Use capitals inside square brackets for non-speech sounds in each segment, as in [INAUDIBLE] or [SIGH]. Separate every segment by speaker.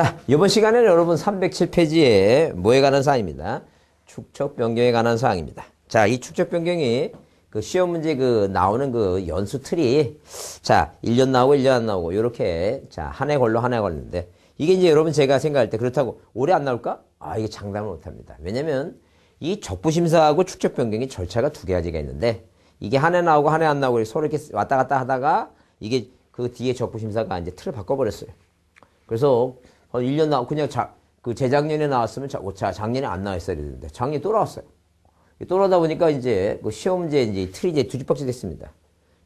Speaker 1: 자, 이번 시간에는 여러분 307페이지에 뭐에 관한 사항입니다. 축적 변경에 관한 사항입니다. 자, 이축적 변경이 그 시험 문제 그 나오는 그 연수 틀이 자, 1년 나오고 1년 안 나오고 이렇게 자, 한 해 걸로 한 해 걸리는데 이게 이제 여러분 제가 생각할 때 그렇다고 올해 안 나올까? 아, 이게 장담을 못 합니다. 왜냐면 이 적부심사하고 축적 변경이 절차가 두 가지가 있는데 이게 한해 나오고 한해 안 나오고 서로 이렇게 왔다 갔다 하다가 이게 그 뒤에 적부심사가 이제 틀을 바꿔버렸어요. 그래서 1년 나 그냥 자, 그 재작년에 나왔으면 자, 자, 작년에 안 나왔어야 되는데 작년에 또 나왔어요. 또 나다 보니까 이제 그 시험제 이제 틀이 이제 두 주박지 됐습니다.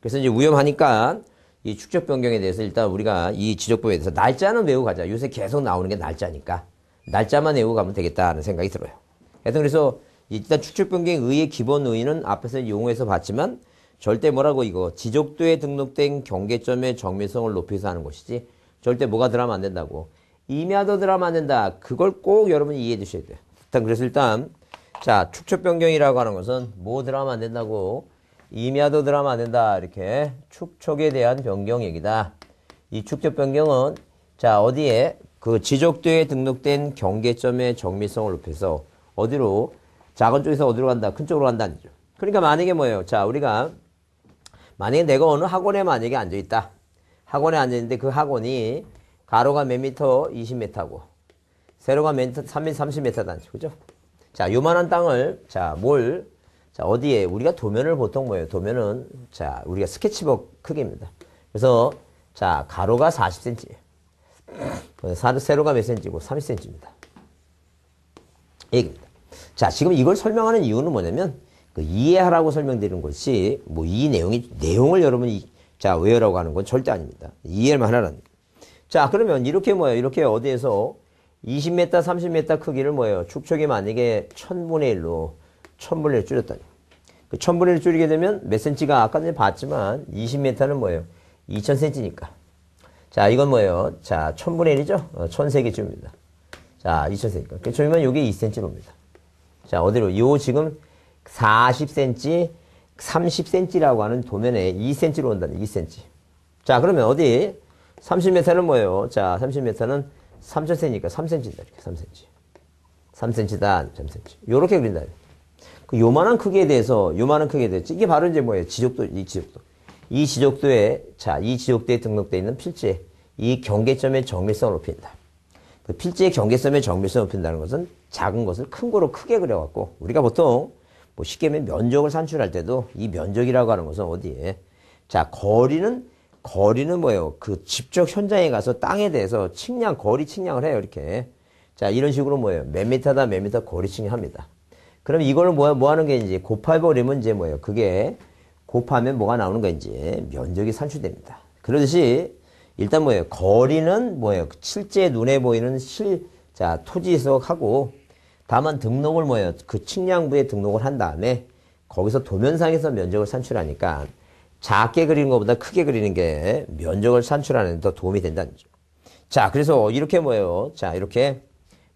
Speaker 1: 그래서 이제 위험하니까 이 축적 변경에 대해서 일단 우리가 이 지적법에 대해서 날짜는 외우 가자. 요새 계속 나오는 게 날짜니까 날짜만 외우 가면 되겠다는 생각이 들어요. 하여튼 그래서 일단 축적 변경 의의 기본 의의는 앞에서 용어에서 봤지만 절대 뭐라고 이거 지적도에 등록된 경계점의 정밀성을 높여서 하는 것이지 절대 뭐가 들어가면 안 된다고 임야도 드라마는다. 그걸 꼭 여러분이 이해해 주셔야 돼요. 일단 그래서 일단 자 축척 변경이라고 하는 것은 뭐 드라마 안 된다고 임야도 드라마 안 된다 이렇게 축척에 대한 변경 얘기다. 이 축척 변경은 자 어디에 그 지적도에 등록된 경계점의 정밀성을 높여서 어디로 작은 쪽에서 어디로 간다 큰 쪽으로 간다는 거죠. 그러니까 만약에 뭐예요? 자 우리가 만약에 내가 어느 학원에 만약에 앉아 있다. 학원에 앉아 있는데 그 학원이 가로가 몇 미터? 20m고 세로가 몇 미터? 3m, 0 m 단지. 그죠? 자, 요만한 땅을 자, 뭘 자, 어디에 우리가 도면을 보통 뭐예요? 도면은 자, 우리가 스케치북 크기입니다. 그래서 자, 가로가 40cm. 세로가 몇 cm고 30cm입니다. 얘기입니다. 자, 지금 이걸 설명하는 이유는 뭐냐면 그 이해하라고 설명드리는 것이 뭐 이 내용이 내용을 여러분이 자, 외우라고 하는 건 절대 아닙니다. 이해만 하라는 자 그러면 이렇게 뭐예요? 이렇게 어디에서 20m, 30m 크기를 뭐예요? 축척이 만약에 1000분의 1로 1000분의 1줄였다그 1000분의 1 줄이게 되면 몇 cm가 아까 전에 봤지만 20m는 뭐예요? 2000cm니까. 자 이건 뭐예요? 자 1000분의 1이죠? 어, 1 0 0 0세계쯤입니다자 2000cm. 그러만 이게 2cm로입니다. 자 어디로? 요 지금 40cm, 30cm라고 하는 도면에 2cm로 온다는 2cm. 자 그러면 어디? 30m는 뭐예요? 자, 30m는 3cm니까 3cm다. 이렇게 3cm. 3cm다. 3cm. 요렇게 그린다. 그 요만한 크기에 대해서 요만한 크기에 대해서 이게 바로 이제 뭐예요? 지적도 이 지적도. 이 지적도에 자, 이 지적도에 등록되어 있는 필지에 이 경계점의 정밀성을 높인다. 그 필지의 경계점의 정밀성을 높인다는 것은 작은 것을 큰 거로 크게 그려 갖고 우리가 보통 뭐 쉽게 하면 면적을 산출할 때도 이 면적이라고 하는 것은 어디에 자, 거리는 거리는 뭐예요? 그 직접 현장에 가서 땅에 대해서 측량, 거리 측량을 해요. 이렇게. 자, 이런 식으로 뭐예요? 몇 미터다, 몇 미터 거리 측량합니다. 그럼 이걸 뭐, 뭐 하는 게 이제 곱해버리면 이제 뭐예요? 그게 곱하면 뭐가 나오는 건지 면적이 산출됩니다. 그러듯이 일단 뭐예요? 거리는 뭐예요? 실제 눈에 보이는 실, 자, 토지석하고 다만 등록을 뭐예요? 그 측량부에 등록을 한 다음에 거기서 도면상에서 면적을 산출하니까 작게 그리는 것보다 크게 그리는 게 면적을 산출하는 데 더 도움이 된다는 거죠. 자, 그래서 이렇게 뭐예요? 자, 이렇게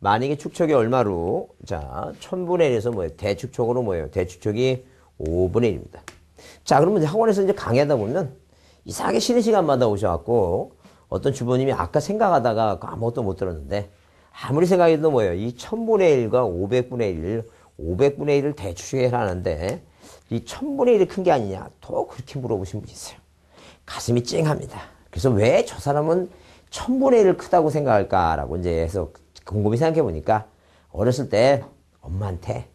Speaker 1: 만약에 축척이 얼마로? 자, 1000분의 1에서 뭐예요? 대축척으로 뭐예요? 대축척이 5분의 1입니다. 자, 그러면 이제 학원에서 이제 강의하다 보면 이상하게 쉬는 시간마다 오셔갖고 어떤 주부님이 아까 생각하다가 아무것도 못 들었는데 아무리 생각해도 뭐예요? 이 1000분의 1과 500분의 1, 500분의 1을 대축해라 하는데 이 천분의 일이큰 게 아니냐? 또 그렇게 물어보신 분이 있어요. 가슴이 찡합니다. 그래서 왜 저 사람은 천분의 일을 크다고 생각할까라고 이제 해서 곰곰이 생각해 보니까 어렸을 때 엄마한테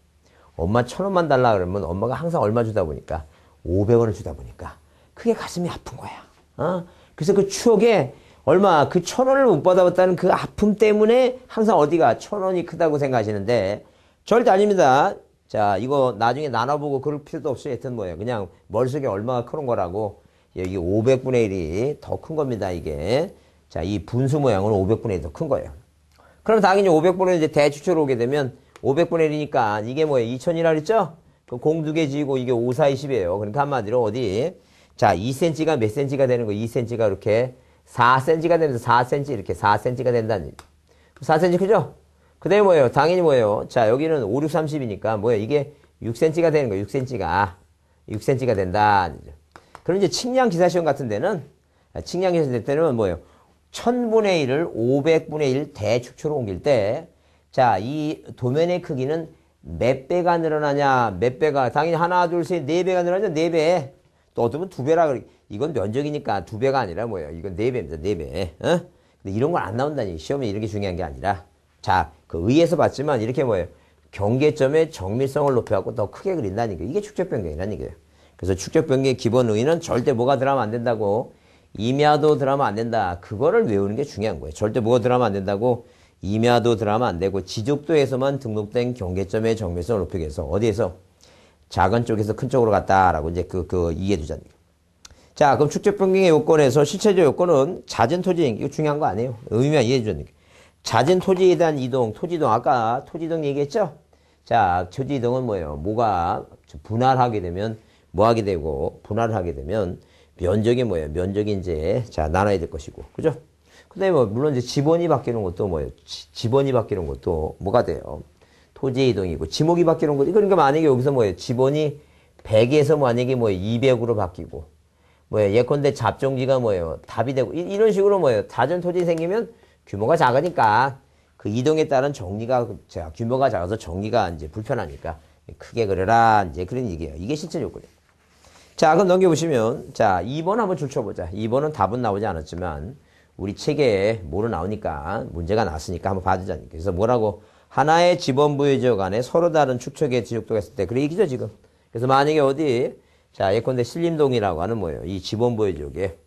Speaker 1: 엄마 천 원만 달라 그러면 엄마가 항상 얼마 주다 보니까 500원을 주다 보니까 그게 가슴이 아픈 거야. 어? 그래서 그 추억에 얼마 그 천 원을 못 받아봤다는 그 아픔 때문에 항상 어디가 천 원이 크다고 생각하시는데 절대 아닙니다. 자, 이거 나중에 나눠보고 그럴 필요도 없이 하여튼 뭐예요. 그냥 머릿속에 얼마가 큰 거라고 여기 500분의 1이 더 큰 겁니다, 이게. 자, 이 분수 모양으로 500분의 1이 더 큰 거예요. 그럼 당연히 500분의 1 이제 대추출로 오게 되면 500분의 1이니까 이게 뭐예요? 2000이라 그랬죠? 그0두개 지고 이게 5, 4, 20이에요. 그러니까 한마디로 어디? 자, 2cm가 몇 cm가 되는 거 2cm가 이렇게 4cm가 되면서 4cm 이렇게 4cm가 된다는 4cm 크죠? 그 다음에 뭐예요? 당연히 뭐예요? 자, 여기는 5, 6, 30이니까 뭐예요? 이게 6cm가 되는 거예요. 6cm가. 6cm가 된다. 그럼 이제 측량 기사시험 같은 데는, 측량 기사시험 때는 뭐예요? 1000분의 1을 500분의 1 대축초로 옮길 때, 자, 이 도면의 크기는 몇 배가 늘어나냐? 몇 배가, 당연히 하나, 둘, 셋, 네 배가 늘어나죠? 네 배. 또 어쩌면 두 배라, 그래. 이건 면적이니까 두 배가 아니라 뭐예요? 이건 네 배입니다. 네 배. 어? 근데 이런 걸 안 나온다니. 시험에 이런 게 중요한 게 아니라. 자, 그 의에서 봤지만 이렇게 뭐예요? 경계점의 정밀성을 높여갖고 더 크게 그린다는 게 이게 축적변경이라는 얘기예요. 그래서 축적변경의 기본 의의는 절대 뭐가 들어가면 안 된다고 임야도 들어가면 안 된다. 그거를 외우는 게 중요한 거예요. 절대 뭐가 들어가면 안 된다고 임야도 들어가면 안 되고 지적도에서만 등록된 경계점의 정밀성을 높이기 위해서 어디에서 작은 쪽에서 큰 쪽으로 갔다라고 이제 그, 그 이해해 주자는 거예요. 자, 그럼 축적변경의 요건에서 실체적 요건은 잦은 토지인 이거 중요한 거 아니에요. 의미만 이해해 주자는 거예요. 자은 토지에 대한 이동, 토지동 아까 토지동 얘기했죠? 자, 토지동은 뭐예요? 뭐가 분할하게 되면 뭐 하게 되고 분할하게 되면 면적이 뭐예요? 면적이 이제 자 나눠야 될 것이고, 그죠? 근데 뭐 물론 이제 지번이 바뀌는 것도 뭐예요? 지, 지 번이 바뀌는 것도 뭐가 돼요? 토지 이동이고 지목이 바뀌는 것. 그러니까 만약에 여기서 뭐예요? 지번이 100에서 만약에 뭐 200으로 바뀌고 뭐예요? 예컨대 잡종지가 뭐예요? 답이 되고 이, 런 식으로 뭐예요? 자전 토지 생기면 규모가 작으니까 그 이동에 따른 정리가 제가 규모가 작아서 정리가 이제 불편하니까 크게 그려라 이제 그런 얘기예요. 이게 실제 요구예요. 자 그럼 넘겨보시면 자 2번 한번 줄쳐보자. 2번은 답은 나오지 않았지만 우리 책에 뭐로 나오니까 문제가 나왔으니까 한번 봐주자. 그래서 뭐라고 하나의 지번 부의 지역 안에 서로 다른 축척의 지역도가 있을 때 그래 얘기죠 지금. 그래서 만약에 어디 자 예컨대 신림동이라고 하는 뭐예요. 이 지번 부의 지역에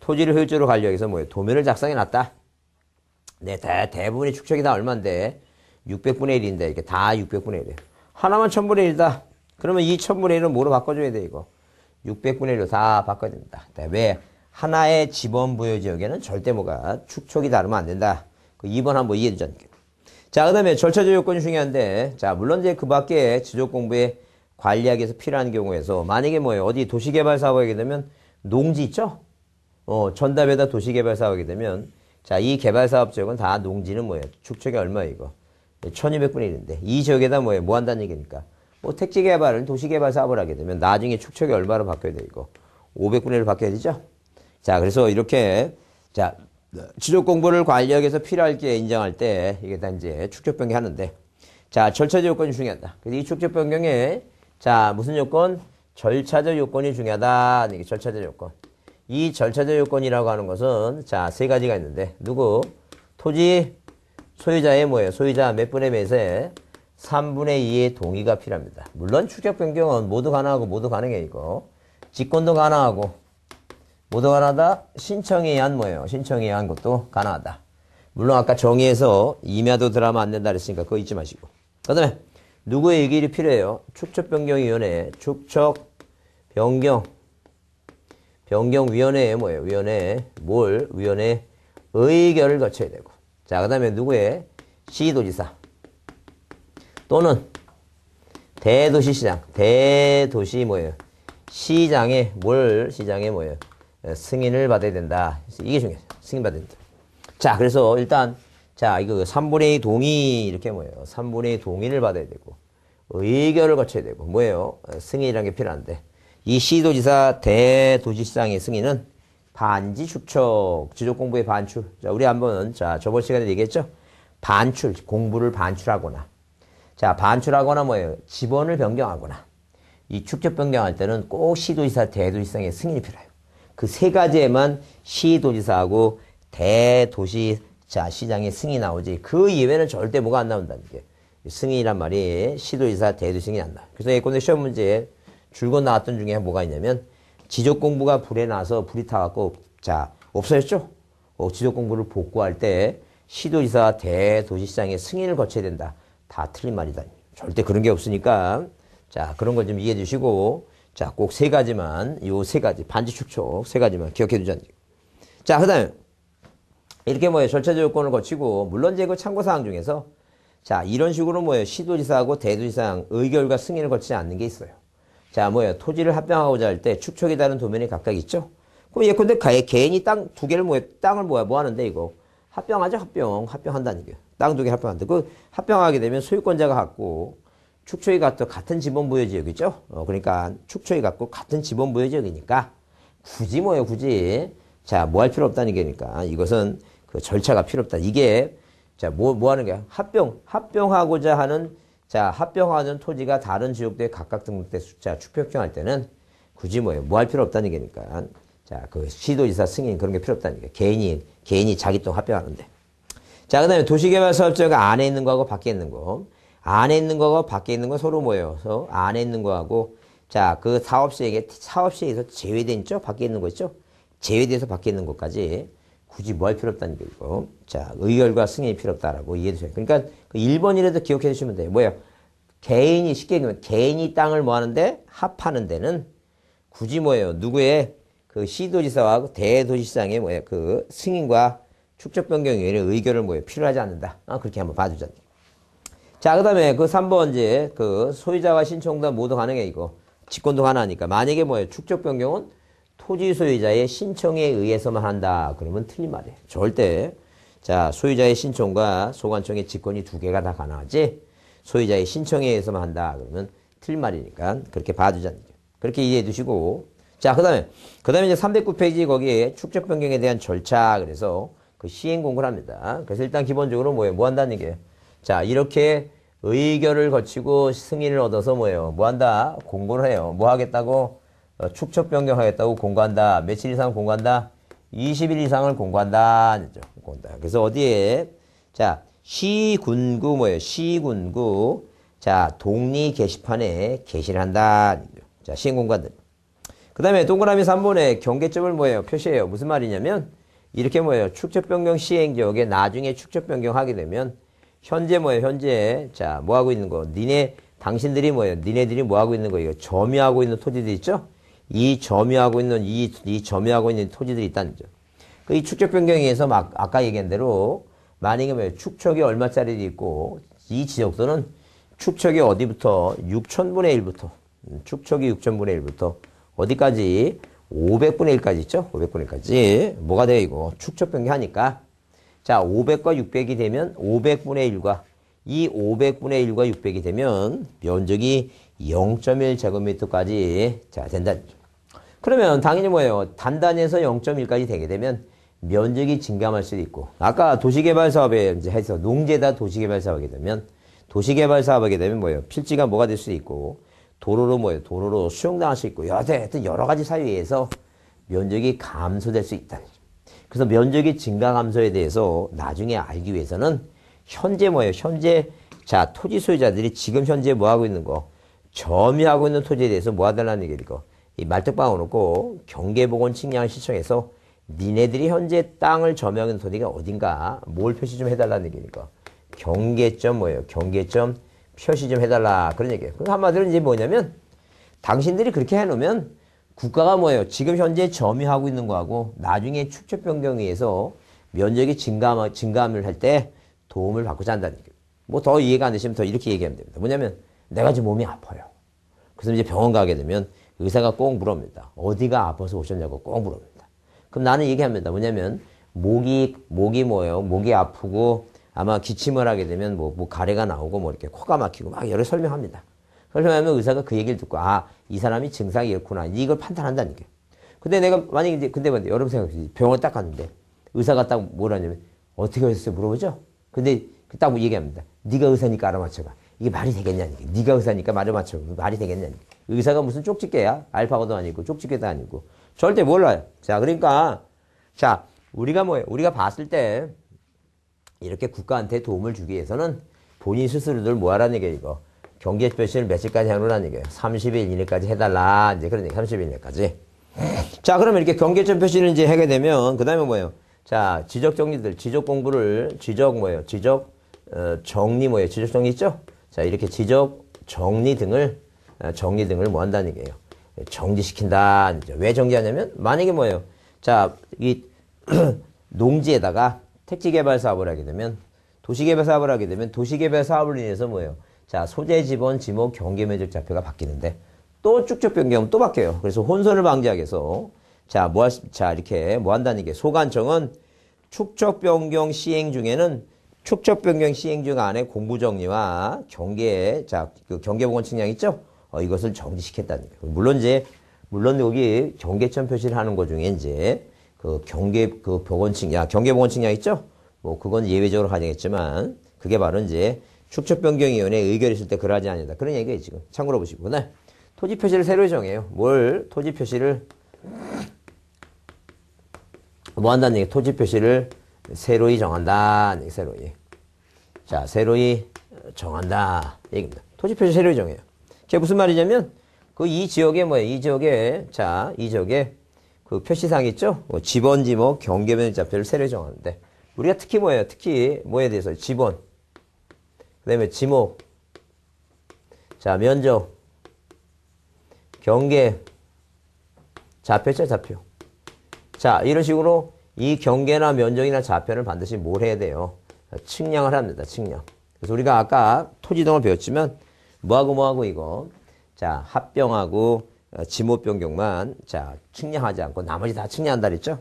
Speaker 1: 토지를 효율적으로 관리하기 위해서 뭐예요. 도면을 작성해 놨다. 네, 대, 대부분의 축적이다 얼만데 600분의 1인데 이렇게 다 600분의 1이에요. 하나만 1000분의 1이다. 그러면 이 1000분의 1은 뭐로 바꿔줘야 돼 이거? 600분의 1로 다 바꿔야 됩니다. 네, 왜? 하나의 지번부여 지역에는 절대뭐가 축척이 다르면 안 된다. 그 2번 한번 이해해 주자. 자, 그 다음에 절차적 요건이 중요한데, 자, 물론 이제 그 밖에 지적 공부에 관리하기 위해서 필요한 경우에서, 만약에 뭐예요? 어디 도시개발 사업하게 되면, 농지 있죠? 어, 전답에다 도시개발 사업하게 되면, 자, 이 개발 사업 지역은 다 농지는 뭐예요? 축척이 얼마이고? 1200분의 예, 1인데 이 지역에다 뭐예요? 뭐 한다는 얘기니까? 뭐 택지 개발은 도시 개발 사업을 하게 되면 나중에 축척이 얼마로 바뀌어야 되고 500분의 1로 바뀌어야 되죠? 자, 그래서 이렇게 자, 지적 공부를 관리역에서 하 필요할 게 인정할 때 이게 다 이제 축적 변경 하는데 자, 절차적 요건이 중요하다. 그래서 이 축적 변경에 자, 무슨 요건? 절차적 요건이 중요하다. 이게 절차적 요건. 이 절차적 요건이라고 하는 것은 자 세 가지가 있는데 누구 토지 소유자의 뭐예요 소유자 몇 분의 몇에 3분의 2의 동의가 필요합니다 물론 추격 변경은 모두 가능하고 모두 가능해 이거 직권도 가능하고 모두 가능하다 신청에 한 뭐예요 신청에 한 것도 가능하다 물론 아까 정의에서 임야도 드라마 안 된다 그랬으니까 그거 잊지 마시고 그 다음에 누구의 의기를 필요해요 축척변경위원회 축척 변경 변경위원회에 뭐예요? 위원회 에 뭘? 위원회 의결을 거쳐야 되고. 자, 그 다음에 누구의? 시도지사. 또는 대도시시장. 대도시 뭐예요? 시장에 뭘? 시장에 뭐예요? 승인을 받아야 된다. 이게 중요해요. 승인받아야 된다. 자, 그래서 일단, 자, 이거 3분의 2 동의, 이렇게 뭐예요? 3분의 2 동의를 받아야 되고, 의결을 거쳐야 되고, 뭐예요? 승인이라는 게 필요한데. 이 시도지사 대도지시장의 승인은 반지 축척, 지적 공부의 반출. 자, 우리 한번, 은 자, 저번 시간에 얘기했죠? 반출, 공부를 반출하거나. 자, 반출하거나 뭐예요? 집원을 변경하거나. 이 축적 변경할 때는 꼭 시도지사, 대도지시장의 승인이 필요해요. 그 세 가지에만 시도지사하고 대도시, 자, 시장의 승인이 나오지. 그 이외에는 절대 뭐가 안 나온다는 게. 승인이란 말이 시도지사, 대도시장이 안 나와. 그래서 예컨대 시험 문제에 줄곧 나왔던 중에 뭐가 있냐면 지적 공부가 불에 나서 불이 타갖고 자 없어졌죠. 어, 지적 공부를 복구할 때 시도지사 대도시시장의 승인을 거쳐야 된다. 다 틀린 말이다. 절대 그런 게 없으니까 자 그런 걸 좀 이해해 주시고 자 꼭 세 가지만 요 세 가지 반지 축촉 세 가지만 기억해 두자는 자 그다음 이렇게 뭐예요 절차 조건을 거치고 물론 제거 그 참고 사항 중에서 자 이런 식으로 뭐예요 시도지사하고 대도시사항 의결과 승인을 거치지 않는 게 있어요. 자, 뭐예요? 토지를 합병하고자 할 때 축척이 다른 도면이 각각 있죠? 그럼 예컨대 가해, 개인이 땅 두 개를 뭐, 땅을 뭐야, 뭐 하는데 이거? 합병하죠? 합병. 합병한다는 얘기예요. 땅 두 개 합병한다. 그 합병하게 되면 소유권자가 갖고 축척이갖고 같은 지번 부여 지역이죠? 어, 그러니까 축척이갖고 같은 지번 부여 지역이니까 굳이 뭐예요, 굳이. 자, 뭐 할 필요 없다는 얘기니까 이것은 그 절차가 필요 없다. 이게 자, 뭐, 뭐 하는 거야? 합병, 합병하고자 하는 자, 합병하는 토지가 다른 지역도에 각각 등록된 숫자 추 축평할 때는 굳이 뭐예요? 뭐 할 필요 없다는 얘기니까. 자, 그 시도지사 승인 그런 게 필요 없다는 얘기 개인이, 개인이 자기 또 합병하는데. 자, 그 다음에 도시개발사업자가 안에 있는 거하고 밖에 있는 거. 안에 있는 거하고 밖에 있는 거 서로 모여서 안에 있는 거하고 자, 그 사업시에게, 사업시에서 제외된 있죠? 밖에 있는 거 있죠? 제외돼서 밖에 있는 것까지 굳이 뭐 할 필요 없다는 얘기고. 자, 의결과 승인이 필요 없다라고 이해해 주세요. 그러니까 그 1번이라도 기억해 주시면 돼요. 뭐예요? 개인이 쉽게 얘기하면 개인이 땅을 뭐 하는데 합하는 데는 굳이 뭐예요? 누구의 그 시도지사와 대도시상의 뭐예요? 그 승인과 축적 변경위원회 의결을 뭐예요? 필요하지 않는다. 아, 그렇게 한번 봐주자. 자, 그 다음에 그 3번 이제 그 소유자와 신청도 모두 가능해 이거. 직권도 가능하니까 만약에 뭐예요? 축적 변경은 토지 소유자의 신청에 의해서만 한다. 그러면 틀린 말이에요. 절대. 자, 소유자의 신청과 소관청의 직권이 두 개가 다 가능하지? 소유자의 신청에 의해서만 한다. 그러면 틀린 말이니까 그렇게 봐주자는 거예요 그렇게 이해해 두시고. 자, 그 다음에, 그 다음에 이제 309페이지 거기에 축적 변경에 대한 절차. 그래서 그 시행 공고를 합니다. 그래서 일단 기본적으로 뭐예요? 뭐 한다는 게. 자, 이렇게 의결을 거치고 승인을 얻어서 뭐예요? 뭐 한다? 공고를 해요. 뭐 하겠다고? 어, 축척 변경하겠다고 공고한다. 며칠 이상 공고한다? 20일 이상을 공고한다. 그래서 어디에? 자, 시군구 뭐예요? 시군구. 자, 동리 게시판에 게시를 한다. 자, 시행공간들그 다음에 동그라미 3번에 경계점을 뭐예요? 표시해요. 무슨 말이냐면, 이렇게 뭐예요? 축적 변경 시행 지역에 나중에 축적 변경하게 되면, 현재 뭐예요? 현재, 자, 뭐 하고 있는 거? 니네, 당신들이 뭐예요? 니네들이 뭐 하고 있는 거예요? 점유하고 있는 토지들 있죠? 이 점유하고 있는 이, 이 점유하고 있는 토지들이 있다는 거죠. 그 이 축적 변경에서 막 아까 얘기한 대로 만약에 뭐 축척이 얼마짜리 있고 이 지적도는 축척이 어디부터 6천분의 1부터 음, 축척이 6천분의 1부터 어디까지 500분의 1까지 있죠? 500분의 1까지 뭐가 돼요 이거 축척 변경하니까 자 500과 600이 되면 500분의 1과 이 500분의 1과 600이 되면 면적이 0.1 제곱미터까지 자 된다. 그러면 당연히 뭐예요? 단단해서 0.1까지 되게 되면 면적이 증감할 수도 있고 아까 도시개발 사업에 이제 해서 농재다 도시개발 사업하게 되면 도시개발 사업하게 되면 뭐예요? 필지가 뭐가 될 수도 있고 도로로 뭐예요? 도로로 수용당할 수 있고 여하튼 여러 가지 사유에서 면적이 감소될 수 있다. 그래서 면적이 증가 감소에 대해서 나중에 알기 위해서는 현재 뭐예요? 현재 자 토지 소유자들이 지금 현재 뭐 하고 있는 거 점유하고 있는 토지에 대해서 뭐 하달라는 얘기니까이 말뚝방울 놓고 경계보건 측량을 시청해서 니네들이 현재 땅을 점유하고 있는 토지가 어딘가 뭘 표시 좀 해달라는 얘기니까 경계점 뭐예요? 경계점 표시 좀 해달라 그런 얘기예요. 그 한마디로 이제 뭐냐면 당신들이 그렇게 해놓으면 국가가 뭐예요? 지금 현재 점유하고 있는 거하고 나중에 축적 변경에 의해서 면적이 증가 증감을 할때 도움을 받고자 한다는 얘기예요. 뭐 더 이해가 안 되시면 더 이렇게 얘기하면 됩니다. 뭐냐면 내가 지금 몸이 아파요. 그래서 이제 병원 가게 되면 의사가 꼭 물어봅니다. 어디가 아파서 오셨냐고 꼭 물어봅니다. 그럼 나는 얘기합니다. 뭐냐면 목이 목이 뭐예요? 목이 아프고 아마 기침을 하게 되면 뭐, 뭐 가래가 나오고 뭐 이렇게 코가 막히고 막 여러 설명합니다. 설명하면 의사가 그 얘기를 듣고 아이 사람이 증상이 이구나 이걸 판단한다는 게. 근데 내가 만약에 이제 근데 여러분 생각해 보세요. 병원 딱 갔는데 의사가 딱 뭐라냐면 어떻게 하셨어요 물어보죠. 근데 그따고 뭐 얘기합니다. 네가 의사니까 알아맞혀봐. 이게 말이 되겠냐니까. 네가 의사니까 말을 맞춰. 말이 되겠냐니까. 의사가 무슨 쪽집게야? 알파고도 아니고 쪽집게도 아니고. 절대 몰라요. 자, 그러니까 자, 우리가 뭐예요? 우리가 봤을 때 이렇게 국가한테 도움을 주기 위해서는 본인 스스로들 뭐 하라는 얘기예 이거. 경계 표시를 며칠까지 해놓으라는 얘기예요. 30일 이내까지 해달라. 이제 그러니기 30일 이내까지. 자, 그러면 이렇게 경계점 표시를 이제 하게 되면, 그 다음에 뭐예요? 자, 지적 정리들, 지적 공부를 지적 뭐예요? 지적 어, 정리 뭐예요? 지적 정리 있죠? 자, 이렇게 지적 정리 등을 어, 정리 등을 뭐 한다는 얘기예요? 정지시킨다. 왜 정지하냐면 만약에 뭐예요? 자, 이 [CLEARS THROAT] 농지에다가 택지개발 사업을 하게 되면 도시개발 사업을 하게 되면 도시개발 사업을 인해서 뭐예요? 자, 소재 지번 지목 경계 면적 좌표가 바뀌는데 또 쭉쭉 변경 또 바뀌어요. 그래서 혼선을 방지하기 위해서 자, 뭐, 자, 이렇게 뭐 한다는 게 소관청은 축적 변경 시행 중에는 축적 변경 시행 중 안에 공부 정리와 경계, 자, 그 경계보건 측량 있죠? 어, 이것을 정지시켰다는 거예요. 물론 이제, 물론 여기 경계점 표시를 하는 것 중에 이제, 그 경계, 그 보건 측량, 경계보건 측량 있죠? 뭐, 그건 예외적으로 가정했지만, 그게 바로 이제 축적 변경위원회 의결 있을 때 그러하지 않는다. 그런 얘기예요, 지금. 참고로 보시고. 네. 토지 표시를 새로 정해요. 뭘? 토지 표시를 뭐 한다는 얘기? 토지 표시를 새로이 정한다. 새로이. 자, 새로이 정한다. 얘기입니다. 토지 표시 새로이 정해요. 그게 무슨 말이냐면, 그 이 지역에 뭐예요? 이 지역에, 자, 이 지역에 그 표시상 있죠? 뭐 지번, 지목, 경계면 좌표를 새로이 정하는데, 우리가 특히 뭐예요? 특히 뭐에 대해서? 지번. 그 다음에 지목. 자, 면적. 경계. 좌표죠, 좌표. 자, 이런 식으로 이 경계나 면적이나 좌편을 반드시 뭘 해야 돼요? 측량을 합니다. 측량. 그래서 우리가 아까 토지등을 배웠지만 뭐하고 뭐하고 이거 자 합병하고 어, 지목 변경만 자 측량하지 않고 나머지 다 측량한다 그랬죠?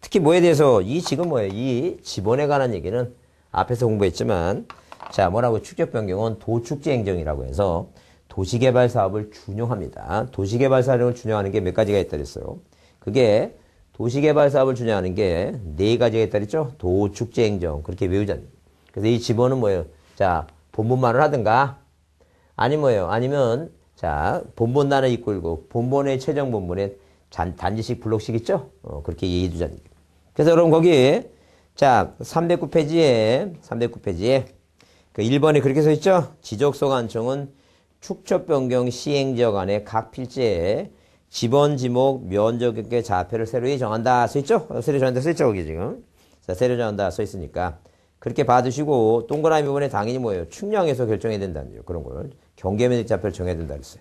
Speaker 1: 특히 뭐에 대해서 이 지금 뭐예요? 이 지번에 관한 얘기는 앞에서 공부했지만 자 뭐라고 축적 변경은 도축지 행정이라고 해서 도시개발 사업을 준용합니다. 도시개발 사업을 준용하는 게 몇 가지가 있다 그랬어요. 그게 도시개발 사업을 주장하는 게 네 가지가 있다 그랬죠? 도, 축제, 행정. 그렇게 외우자. 그래서 이 집어는 뭐예요? 자, 본분만을 하든가. 아니 뭐예요? 아니면, 자, 본본 나라 이끌고, 본본의 최종 본문에 잔, 단지식 블록식 있죠? 어, 그렇게 얘기해 주자는 게. 그래서 여러분 거기, 자, 309페이지에, 309페이지에, 그 1번에 그렇게 써 있죠? 지적소 관청은 축척 변경 시행 지역 안에 각 필지에 지번 지목 면적의 자폐를새로이 정한다 써 있죠? 새로이 정한다 써 있죠 거기 지금 자새로이 정한다 써 있으니까 그렇게 봐주시고 동그라미 부분에 당연히 뭐예요? 측량해서 결정해야 된다는 거 그런 걸 경계 면적 자폐를 정해야 된다 그랬어요.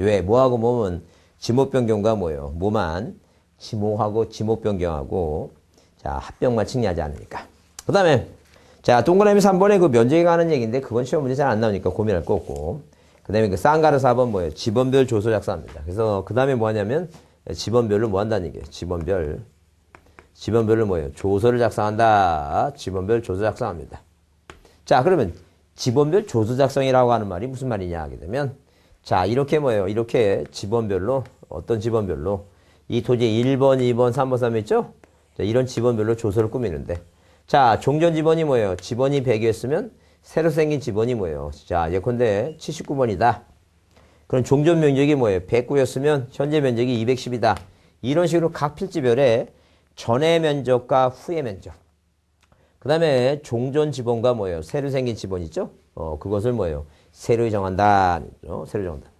Speaker 1: 왜 뭐하고 뭐면 지목 변경과 뭐예요? 뭐만 지목하고 지목 변경하고 자 합병만 측량하지 않으니까 그 다음에 자 동그라미 3번에 그 면적에 관한 얘기인데 그건 시험 문제 잘 안 나오니까 고민할 거 없고 그 다음에 그 쌍가르사 번 뭐예요? 지번별조서작성합니다 그래서 그 다음에 뭐 하냐면 지번별로뭐 한다는 얘기예요. 집원별. 지번별로 뭐예요? 조서를 작성한다. 지번별 조서 작성합니다. 자, 그러면 지번별 조서 작성이라고 하는 말이 무슨 말이냐 하게 되면 자, 이렇게 뭐예요? 이렇게 지번별로 어떤 지번별로이 토지에 1번, 2번, 3번, 3번 있죠? 자, 이런 지번별로 조서를 꾸미는데 자, 종전 지번이 뭐예요? 지번이 100이었으면 새로 생긴 집원이 뭐예요? 자, 예컨대 79번이다. 그럼 종전 면적이 뭐예요? 109였으면 현재 면적이 210이다. 이런 식으로 각 필지별에 전의 면적과 후의 면적. 그 다음에 종전 지번과 뭐예요? 새로 생긴 지번 있죠? 어, 그것을 뭐예요? 새로 정한다. 어, 새로 정한다.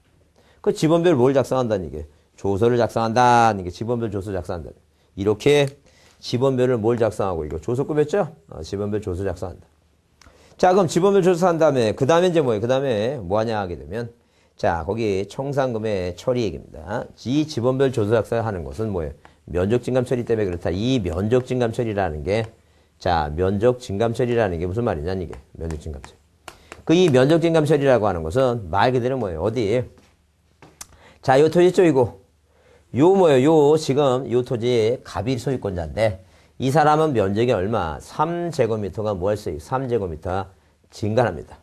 Speaker 1: 그 지번별 뭘 작성한다는 게요 조서를 작성한다는 게 지번별 조서 작성한다. 이렇게 지번별을 뭘 작성하고 이거 조서 꾸몄죠? 어, 지번별 조서 작성한다. 자 그럼 지범을 조사한 다음에 그 다음에 이제 뭐예요? 그 다음에 뭐하냐 하게 되면 자 거기 청산금의 처리 액입니다이 지범별 조사 작사하는 것은 뭐예요? 면적증감 처리 때문에 그렇다. 이 면적증감 처리라는 게 자 면적증감 처리라는 게 무슨 말이냐 이게 면적증감 처리. 그 이 면적증감 처리라고 하는 것은 말 그대로 뭐예요? 어디? 자요 토지 쪽이고 요 뭐예요? 요 지금 요 토지 갑이 소유권자인데 이 사람은 면적이 얼마? 3제곱미터가 뭐였어요 3제곱미터 증가합니다.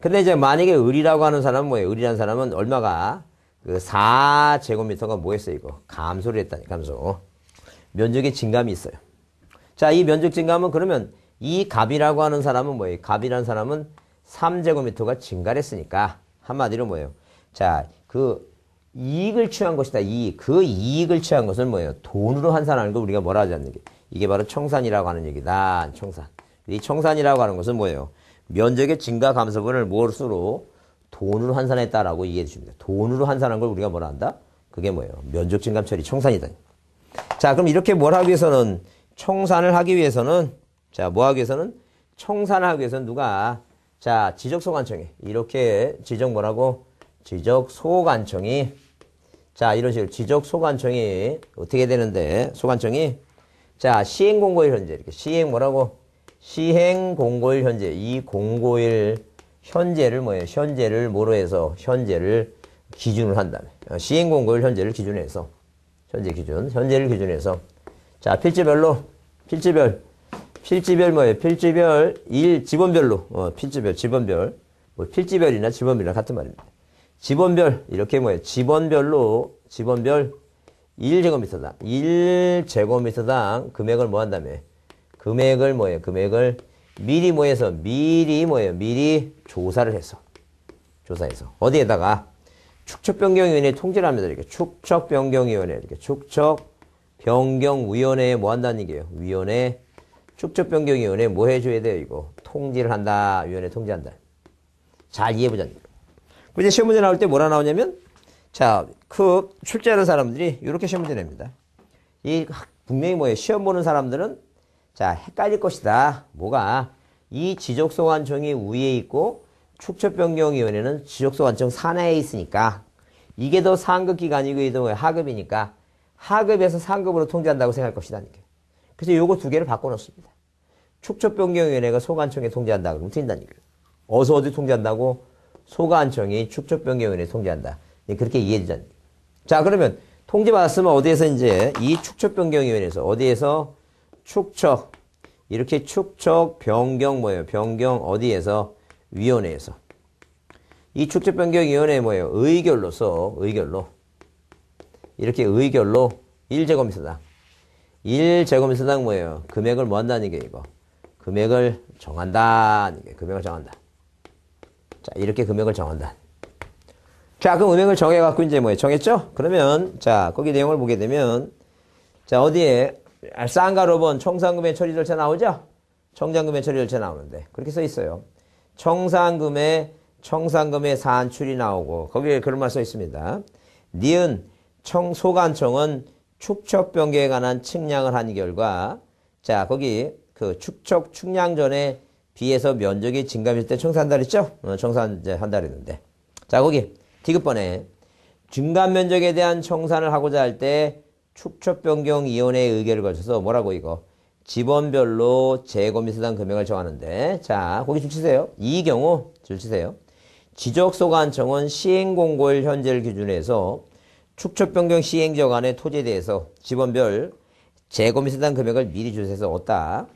Speaker 1: 근데 이제 만약에 을이라고 하는 사람은 뭐예요? 을이라는 사람은 얼마가 그 4제곱미터가 뭐였어요 이거 감소를 했다니 감소. 면적의 증감이 있어요. 자, 이 면적 증감은 그러면 이 갑이라고 하는 사람은 뭐예요? 갑이라는 사람은 3제곱미터가 증가했으니까 한마디로 뭐예요? 자, 그 이익을 취한 것이다. 이익. 그 이익을 취한 것은 뭐예요? 돈으로 환산하는 걸 우리가 뭐라 하지 않는 게. 이게 바로 청산이라고 하는 얘기다. 청산. 이 청산이라고 하는 것은 뭐예요? 면적의 증가 감소분을 무엇으로 돈으로 환산했다라고 이해해 주십니다. 돈으로 환산한 걸 우리가 뭐라 한다? 그게 뭐예요? 면적 증감 처리 청산이다. 자, 그럼 이렇게 뭘 하기 위해서는 청산을 하기 위해서는 자, 뭐 하기 위해서는 청산하기 위해서는 누가 자, 지적 소관청에 이렇게 지적 뭐라고 지적 소관청이 자 이런 식으로 지적 소관청이 어떻게 되는데 소관청이 자 시행 공고일 현재 이렇게 시행 뭐라고 시행 공고일 현재 이 공고일 현재를 뭐예요 현재를 뭐로 해서 현재를 기준으로 한다음 어, 시행 공고일 현재를 기준으로 해서 현재 기준 현재를 기준으로 해서 자 필지별로 필지별 필지별 뭐예요 필지별 일 직원별로 어 필지별 직원별 뭐 필지별이나 직원별이나 같은 말입니다. 집원별 이렇게 뭐예요? 집원별로 집원별 1제곱미터당 1제곱미터당 금액을 뭐 한다며? 금액을 뭐예요? 금액을 미리 뭐해서 미리 뭐예요? 미리 조사를 해서 조사해서 어디에다가 축척변경위원회 통지를 합니다. 이렇게 축척변경위원회 이렇게 축척변경위원회에 뭐 한다는 얘기예요? 위원회 축척변경위원회 뭐 해줘야 돼요? 이거 통지를 한다. 위원회 통지한다잘 이해해보자는 뭐 이제 시험 문제 나올 때 뭐라 나오냐면 자, 그 출제하는 사람들이 이렇게 시험 문제 냅니다. 이 분명히 뭐예요? 시험 보는 사람들은 자, 헷갈릴 것이다. 뭐가 이 지적소 관청이 위에 있고 축척변경위원회는 지적소 관청 산하에 있으니까 이게 더 상급 기간이고 이동 하급이니까 하급에서 상급으로 통제한다고 생각할 것이다. 그래서 요거 두 개를 바꿔놓습니다. 축척변경위원회가 소관청에 통제한다. 그러면 틀다는 얘기예요. 어서 어디 통제한다고? 소관청이 축적 변경위원회 통지한다 예, 그렇게 이해해 주자. 자, 그러면 통지 받았으면 어디에서 이제 이 축적 변경위원회에서 어디에서 축적 이렇게 축적 변경 뭐예요? 변경 어디에서 위원회에서 이 축적 변경 위원회 뭐예요? 의결로서 의결로 이렇게 의결로 1제곱미터당 1제곱미터당 뭐예요? 금액을 뭐 한다는 게 이거 금액을 정한다는 게 금액을 정한다. 자, 이렇게 금액을 정한다. 자, 그럼 금액을 정해갖고 이제 뭐예요? 정했죠? 그러면, 자, 거기 내용을 보게 되면, 자, 어디에, 쌍가로번 청산금의 처리 절차 나오죠? 청산금의 처리 절차 나오는데. 그렇게 써 있어요. 청산금의, 청산금의 산출이 나오고, 거기에 그런 말 써 있습니다. 니은, 청, 소관청은 축척 변경에 관한 측량을 한 결과, 자, 거기, 그 축척, 축량 전에 B에서 면적이 증감했을때 청산 달 했죠? 어, 청산 이제 한달 했는데. 자, 거기 디귿번에 증감 면적에 대한 청산을 하고자 할 때 축척 변경 이원의 의결을 거쳐서 뭐라고 이거 지번별로 재고미수당 금액을 정하는데 자, 거기 줄 치세요. 이 경우 줄 치세요. 지적소관청은 시행공고일 현재를 기준으로 해서 축척변경 시행적 안의 토지에 대해서 지번별 재고미수당 금액을 미리 조사해서 얻다.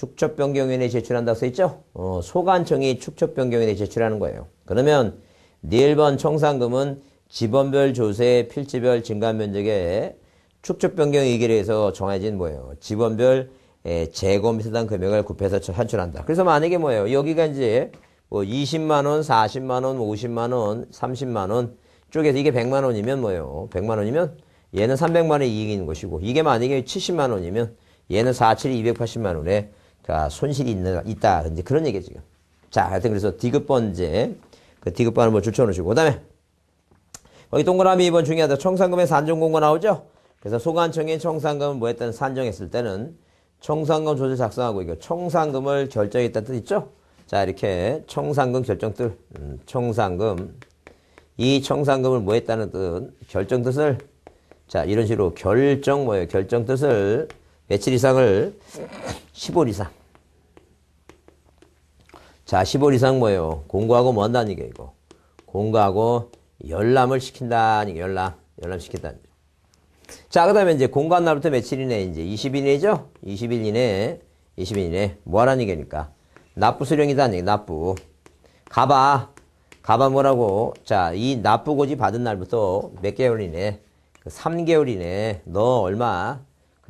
Speaker 1: 축척변경위원회에 제출한다고 써있죠? 어, 소관청이 축척변경위원회에 제출하는 거예요. 그러면 네 1번 청산금은 지번별 조세 필지별 증가면적의 축척변경 의결에서 정해진 뭐예요? 지번별 예, 재고미수당 금액을 곱해서 산출한다. 그래서 만약에 뭐예요? 여기가 이제 뭐 20만원, 40만원, 50만원, 30만원 쪽에서 이게 100만원이면 뭐예요? 100만원이면 얘는 300만원 이익인 것이고 이게 만약에 70만원이면 얘는 47, 280만원에 손실이 있는, 있다. 이제 그런 얘기죠, 지금. 자, 하여튼 그래서 디귿번제. 그 디귿번을 뭐 줄쳐놓으시고. 그 다음에, 거기 동그라미 2번 중요하다. 청산금의 산정공고 나오죠? 그래서 소관청인 청산금을 뭐 했던 산정했을 때는 청산금 조절 작성하고, 이거 청산금을 결정했다는 뜻 있죠? 자, 이렇게 청산금 결정 뜻, 음, 청산금. 이 청산금을 뭐 했다는 뜻, 결정 뜻을, 자, 이런 식으로 결정 뭐예요? 결정 뜻을 며칠 이상을 15일 이상. 자, 15일 이상 뭐예요? 공부하고 뭐다는 얘기고 이 공부하고 열람을 시킨다는 얘 열람. 열람시킨다는 얘기. 자, 그 다음에 이제 공부한 날부터 며칠 이내, 이제 20일 이내죠? 20일 이내, 20일 이내. 뭐 하라는 얘기니까? 납부 수령이다는 얘기, 납부. 가봐. 가봐 뭐라고? 자, 이 납부 고지 받은 날부터 몇 개월 이내? 3개월 그 이내. 너 얼마?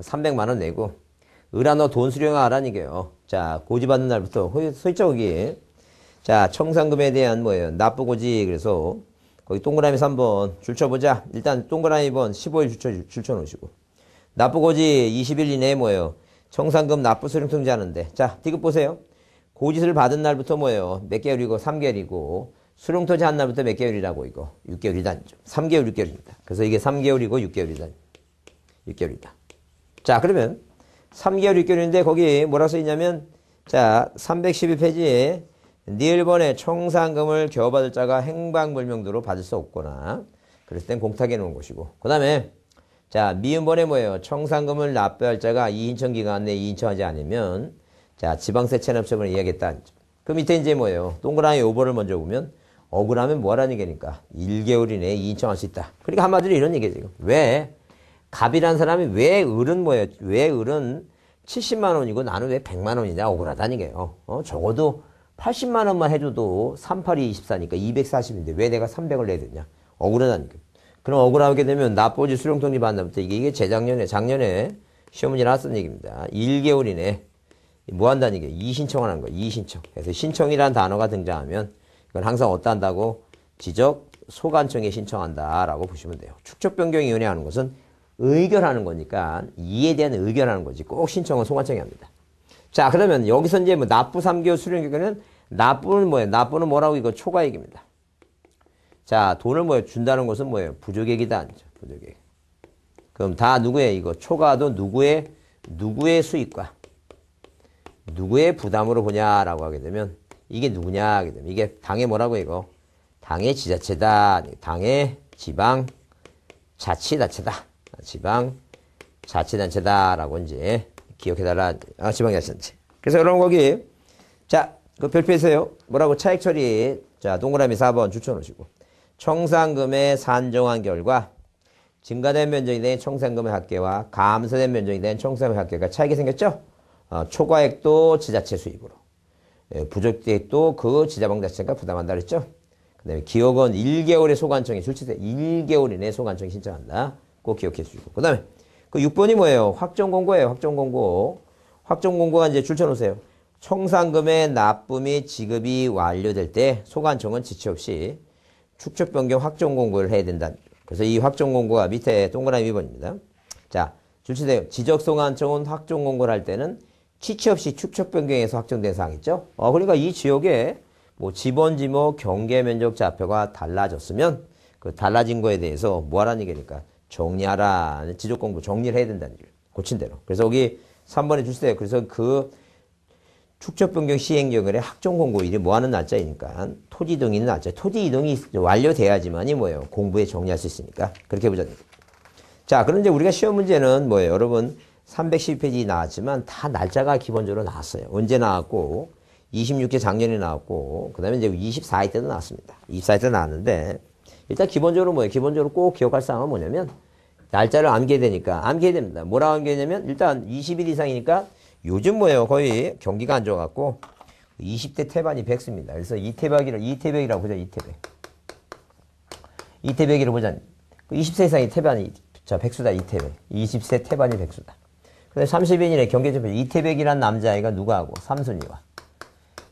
Speaker 1: 300만 원 내고 을아 너돈 수령하라는 얘기예요. 자 고지받는 날부터 소유자기 자 청산금에 대한 뭐예요 납부고지 그래서 거기 동그라미 3번 줄쳐보자 일단 동그라미 2번 15일 줄쳐, 줄쳐놓으시고 납부고지 20일 이내에 뭐예요 청산금 납부 수령 통지하는데 자 디귿 보세요 고지서를 받은 날부터 뭐예요 몇 개월이고 3개월이고 수령 토지한 날부터 몇 개월이라고 이거 6개월이다 3개월 6개월입니다 그래서 이게 3개월이고 6개월이다 6개월이다 자, 그러면 3개월 6개월인데 거기 뭐라 써있냐면 자, 312페이지에 니을번의 청산금을 겨받을 자가 행방불명도로 받을 수 없거나 그랬을 땐 공탁해 놓은 것이고 그 다음에 자 미음번에 뭐예요? 청산금을 납부할 자가 2인청 기간 내에 2인청하지 않으면 자 지방세 체납처분을 이야기했다. 그 밑에 이제 뭐예요? 동그라미 5번을 먼저 보면 억울하면 뭐하라는 얘기니까 1개월 이내에 2인청할수 있다. 그러니까 한마디로 이런 얘기예요 지금. 왜? 갑이라는 사람이 왜 을은 뭐예요? 왜 을은 70만 원이고 나는 왜 100만 원이냐 억울하다는 게요. 어? 적어도 80만 원만 해줘도 3 8 24니까 240인데 왜 내가 300을 내야 되냐? 억울하다는 게. 그럼 억울하게 되면 납머지 수령 독받는다부터 이게, 이게 재작년에 작년에 시어머니 나왔던 얘기입니다. 1개월 이내 뭐 한다는 얘기예요? 이신청을 하는 거예요. 이신청. 그래서 신청이라는 단어가 등장하면 이건 항상 어떠한다고 지적 소관청에 신청한다라고 보시면 돼요. 축적 변경 위원회 하는 것은 의결하는 거니까 이에 대한 의결하는 거지. 꼭 신청은 소관청이 합니다. 자 그러면 여기서 이제 뭐 납부 3개월 수령기간은 납부는 뭐예요? 납부는 뭐라고 이거 초과액입니다. 자 돈을 뭐예 준다는 것은 뭐예요? 부족액이다. 부족액. 그럼 다 누구의 이거 초과도 누구의 누구의 수익과 누구의 부담으로 보냐라고 하게 되면 이게 누구냐 하게 되면 이게 당의 뭐라고 이거 당의 지자체다. 당의 지방 자치자체다 지방 자치단체다라고 이제 기억해달라. 아, 지방자치단체. 그래서 여러분 거기 자, 그 별표에서요. 뭐라고 차액 처리. 자, 동그라미 4번 추천 오시고. 청산금의 산정한 결과 증가된 면적이 된 청산금의 합계와 감소된 면적이 된 청산금의 합계가 차이가 생겼죠? 어, 초과액도 지자체 수입으로. 예, 부족액도 그 지자방자체가 부담한다 그랬죠? 그 다음에 기억은 1개월의 소관청이 출치돼 1개월 이내 소관청이 신청한다. 꼭 기억해 주시고. 그 다음에 그 6번이 뭐예요? 확정공고예요. 확정공고. 확정공고가 이제 줄쳐놓으세요. 청산금의 납품이 지급이 완료될 때 소관청은 지체 없이 축척변경 확정공고를 해야 된다. 그래서 이 확정공고가 밑에 동그라미 2번입니다. 자, 줄치세요. 지적소관청은 확정공고를 할 때는 취치 없이 축척변경에서 확정된 사항 있죠? 어, 그러니까 이 지역에 뭐 지번지목 경계면적 좌표가 달라졌으면 그 달라진 거에 대해서 뭐하라는 얘기니까 정리하라. 지적 공부 정리를 해야 된다는 얘기 고친 대로. 그래서 여기 3번에 주세요. 그래서 그 축적 변경 시행 경우에 학종 공고일이 뭐 하는 날짜이니까 토지 이동이 있는 날짜. 토지 이동이 완료돼야지만이 뭐예요? 공부에 정리할 수 있으니까. 그렇게 보자는 자, 그런데 우리가 시험 문제는 뭐예요? 여러분 3 1 0페이지 나왔지만 다 날짜가 기본적으로 나왔어요. 언제 나왔고 2 6개 작년에 나왔고 그 다음에 이제 24회 때도 나왔습니다. 24회 때 나왔는데 일단 기본적으로 뭐예요? 기본적으로 꼭 기억할 사항은 뭐냐면 날짜를 암기해 되니까 암기해 됩니다. 뭐라고 암기했냐면 일단 20일 이상이니까 요즘 뭐예요? 거의 경기가 안 좋아갖고 20대 태반이 1 0수입니다 그래서 이태백이라 이태백이라고 보자 이태백. 이태백이라고 보자. 20세 그 이상이 태반이 자 백수다 이태백. 20세 태반이 백수다. 근데 30일 이내 경계점 이태백이란 남자아이가 누구하고? 삼순이와.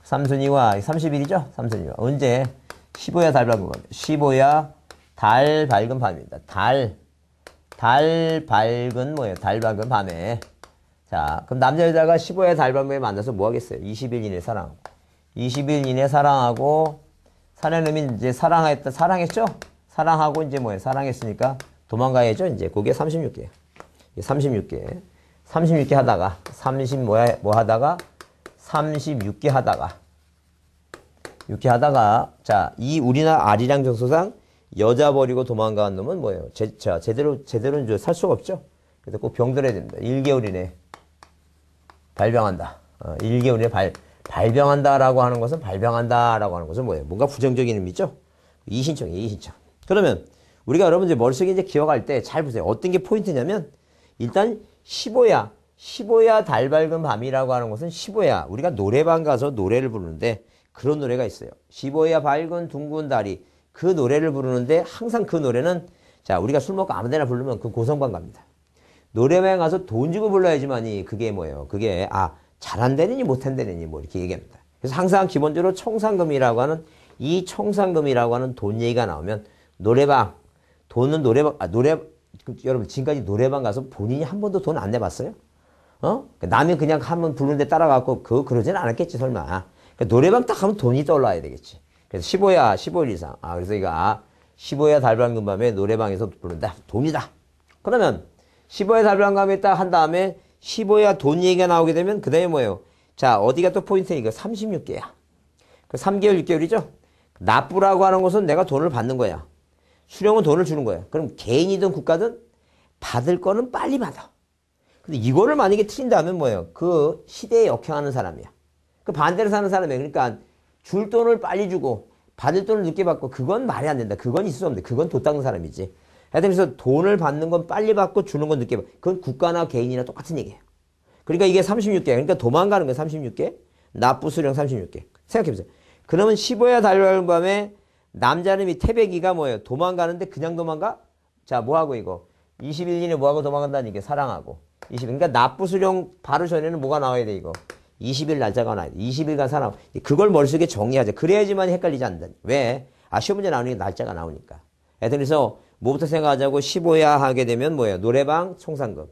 Speaker 1: 삼순이와 30일이죠? 삼순이와. 언제? 15야 달 밝은 밤. 15야 달 밝은 밤입니다. 달. 달 밝은 뭐예요? 달 밝은 밤에. 자, 그럼 남자 여자가 15야 달 밝은 밤에 만나서 뭐 하겠어요? 20일 이내 사랑하고. 20일 이내 사랑하고 사내놈이 이제 사랑했다 사랑했죠? 사랑하고 이제 뭐예요? 사랑했으니까 도망가야죠. 이제 그게 36개. 36개. 36개 하다가 30 뭐야 뭐 하다가 36개 하다가 이렇게 하다가 자 이 우리나 라 아리랑 정서상 여자 버리고 도망간 가 놈은 뭐예요? 제, 자 제대로 제대로는 이제 살 수가 없죠. 그래서 꼭 병들어야 됩니다. 1개월 이내 발병한다. 어, 1개월 이내 발 발병한다라고 하는 것은 발병한다라고 하는 것은 뭐예요? 뭔가 부정적인 의미죠. 이신청이 이신청. 그러면 우리가 여러분 이제 머릿속에 이제 기억할 때 잘 보세요. 어떤 게 포인트냐면 일단 15야 15야 달 밝은 밤이라고 하는 것은 15야 우리가 노래방 가서 노래를 부르는데 그런 노래가 있어요. 1 5야 밝은 둥근 달이 그 노래를 부르는데 항상 그 노래는 자 우리가 술 먹고 아무데나 부르면 그 고성방 갑니다. 노래방 가서 돈 주고 불러야지만이 그게 뭐예요? 그게 아 잘한다느니 못한다느니 뭐 이렇게 얘기합니다. 그래서 항상 기본적으로 청산금이라고 하는 이 청산금이라고 하는 돈 얘기가 나오면 노래방 돈은 노래방 아 노래 그 여러분 지금까지 노래방 가서 본인이 한 번도 돈 안 내봤어요? 어? 남이 그냥 한 번 부르는데 따라가고 그 그러진 않았겠지 설마. 그러니까 노래방 딱 하면 돈이 떠올라야 되겠지. 그래서 15야, 15일 이상. 아, 그래서 이거, 아, 15야 달방금 밤에 노래방에서 부른다. 돈이다. 그러면 15야 달방감에 딱 한 다음에 15야 돈 얘기가 나오게 되면 그 다음에 뭐예요? 자, 어디가 또 포인트니까 36개야. 그 3개월, 6개월이죠? 납부라고 하는 것은 내가 돈을 받는 거야. 수령은 돈을 주는 거야. 그럼 개인이든 국가든 받을 거는 빨리 받아. 근데 이거를 만약에 틀린다면 뭐예요? 그 시대에 역행하는 사람이야. 그 반대로 사는 사람이 그러니까 줄 돈을 빨리 주고 받을 돈을 늦게 받고 그건 말이 안 된다. 그건 있을 수 없는데 그건 돈 닦는 사람이지. 하여튼 그래서 돈을 받는 건 빨리 받고 주는 건 늦게 받고 그건 국가나 개인이나 똑같은 얘기예요. 그러니까 이게 36개 그러니까 도망가는 건 36개 납부 수령 36개 생각해보세요. 그러면 15야 달려가는 밤에 남자님이 태백이가 뭐예요? 도망가는데 그냥 도망가? 자 뭐하고 이거 21년에 뭐하고 도망간다는 게 사랑하고 20 그러니까 납부 수령 바로 전에는 뭐가 나와야 돼 이거 20일 날짜가 나요. 20일간 사람 그걸 머릿속에 정리하자. 그래야지만 헷갈리지 않는다. 왜? 아쉬운 문제 나오니까 날짜가 나오니까. 하여튼 그래서 뭐부터 생각하자고 15야 하게 되면 뭐예요? 노래방 총상금.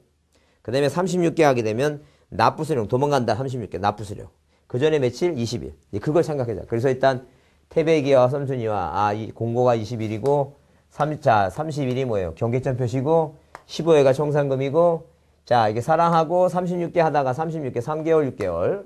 Speaker 1: 그 다음에 36개 하게 되면 납부수령 도망간다 36개 납부수령. 그 전에 며칠 20일. 그걸 생각하자. 그래서 일단 태백이와 삼순이와 아이 공고가 20일이고 3자 3 1이 뭐예요? 경계점 표시고 15회가 총상금이고 자 이게 사랑하고 36개 하다가 36개 3개월 6개월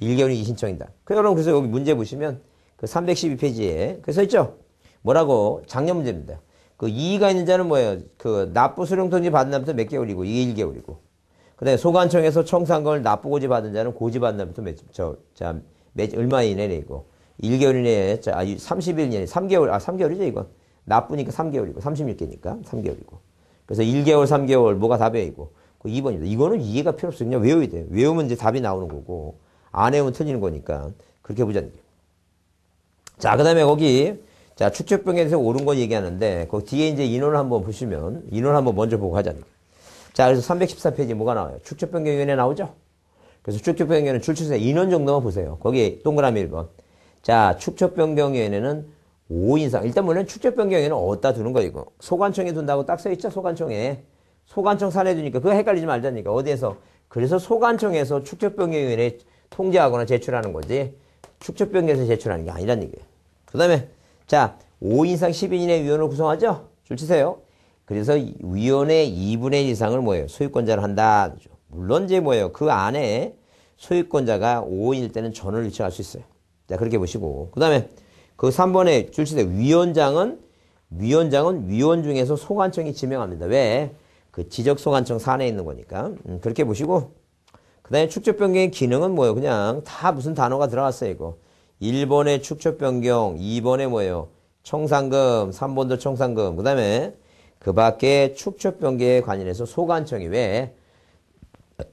Speaker 1: 1개월이 이신청이다. 그 여러분 그래서 여기 문제 보시면 그 312페이지에 그래서 있죠. 뭐라고 작년 문제입니다. 그 이의가 있는 자는 뭐예요? 그 납부 수령통지 받은 날부터 몇 개월이고 이게 1개월이고 그다음에 소관청에서 청산 걸 납부 고지 받은 자는 고지 받은 날부터 몇저자 얼마 이내내고 1개월 이내에 자 30일 이내 에 3개월 아 3개월이죠 아, 이건 나쁘니까 3개월이고 36개니까 3개월이고 그래서 1개월 3개월 뭐가 답이고 그 2번입니다. 이거는 이해가 필요 없어요. 그냥 외워야 돼요. 외우면 이제 답이 나오는 거고 안 외우면 틀리는 거니까 그렇게 보자는 거예요. 자, 그 다음에 거기 자 축적병에 서 옳은 거 얘기하는데 그 뒤에 이제 인원을 한번 보시면 인원 을 한번 먼저 보고 하자는 거예요. 자, 그래서 314페이지 뭐가 나와요? 축적변경위원회 나오죠? 그래서 축적변경위원회는 출출세 인원 정도만 보세요. 거기 동그라미 1번. 자, 축적변경위원회는 5인상. 일단 물론 축적변경위원회는 어디다 두는 거 이거? 소관청에 둔다고 딱 써있죠? 소관청에. 소관청 산해주니까 그거 헷갈리지 말자니까 어디에서 그래서 소관청에서 축척변경위원회 통제하거나 제출하는 거지 축척변경에서 제출하는 게 아니란 얘기예요. 그 다음에 자 5인 이상 10인 이내 위원을 구성하죠. 줄 치세요. 그래서 위원의 2분의 1 이상을 뭐예요? 소유권자를 한다. 물론 이제 뭐예요? 그 안에 소유권자가 5인일 때는 전원을 일치할 수 있어요. 자 그렇게 보시고 그 다음에 그 3번에 줄 치세요. 위원장은 위원장은 위원 중에서 소관청이 지명합니다. 왜? 그 지적소관청 산에 있는 거니까 음, 그렇게 보시고 그 다음에 축적변경의 기능은 뭐예요? 그냥 다 무슨 단어가 들어갔어요 이거 1번의 축적변경 2번에 뭐예요? 청산금 3번도 청산금 그 다음에 그 밖에 축적변경에 관련해서 소관청이 왜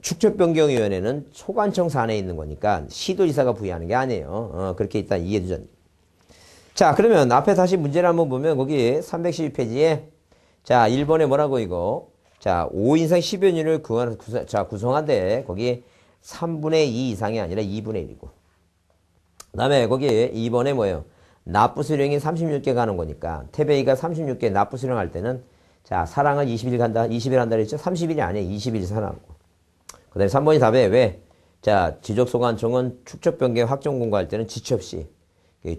Speaker 1: 축적변경위원회는 소관청 산에 있는 거니까 시도지사가 부여하는 게 아니에요. 어, 그렇게 일단 이해해 주전. 자 그러면 앞에 다시 문제를 한번 보면 거기 312페이지에 자 1번에 뭐라고 이거 자, 5인상 10연율을 구성 자, 구성한데, 거기 3분의 2 이상이 아니라 2분의 1이고. 그 다음에 거기 2번에 뭐예요? 납부 수령이 36개 가는 거니까, 태베이가 36개 납부 수령할 때는, 자, 사랑을 20일 간다, 20일 한다 그랬죠? 30일이 아니에요. 20일 사랑하고. 그 다음에 3번이 답에 왜? 자, 지적소관청은 축적변경 확정 공고할 때는 지체 없이,